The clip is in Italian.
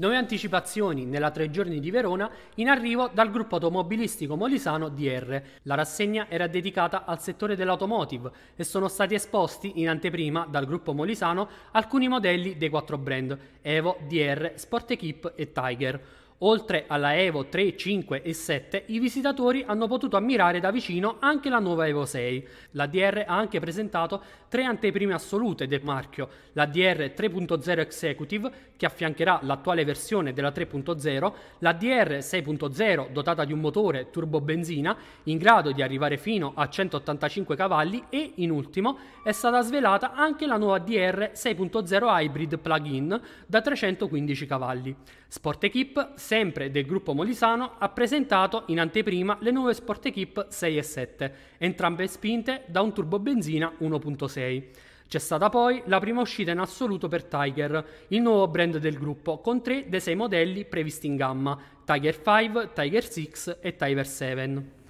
Nove anticipazioni nella Tre Giorni di Verona in arrivo dal gruppo automobilistico molisano DR. La rassegna era dedicata al settore dell'automotive e sono stati esposti in anteprima dal gruppo molisano alcuni modelli dei quattro brand Evo, DR, Sport Equip e Tiger. Oltre alla Evo 3, 5 e 7, i visitatori hanno potuto ammirare da vicino anche la nuova Evo 6. La DR ha anche presentato tre anteprime assolute del marchio, la DR 3.0 Executive, che affiancherà l'attuale versione della 3.0, la DR 6.0 dotata di un motore turbobenzina in grado di arrivare fino a 185 cavalli e, in ultimo, è stata svelata anche la nuova DR 6.0 Hybrid Plug-in da 315 cavalli. Sport Equip sempre del gruppo Molisano, ha presentato in anteprima le nuove Sport Equip 6 e 7, entrambe spinte da un turbobenzina 1.6. C'è stata poi la prima uscita in assoluto per Tiger, il nuovo brand del gruppo, con tre dei sei modelli previsti in gamma, Tiger 5, Tiger 6 e Tiger 7.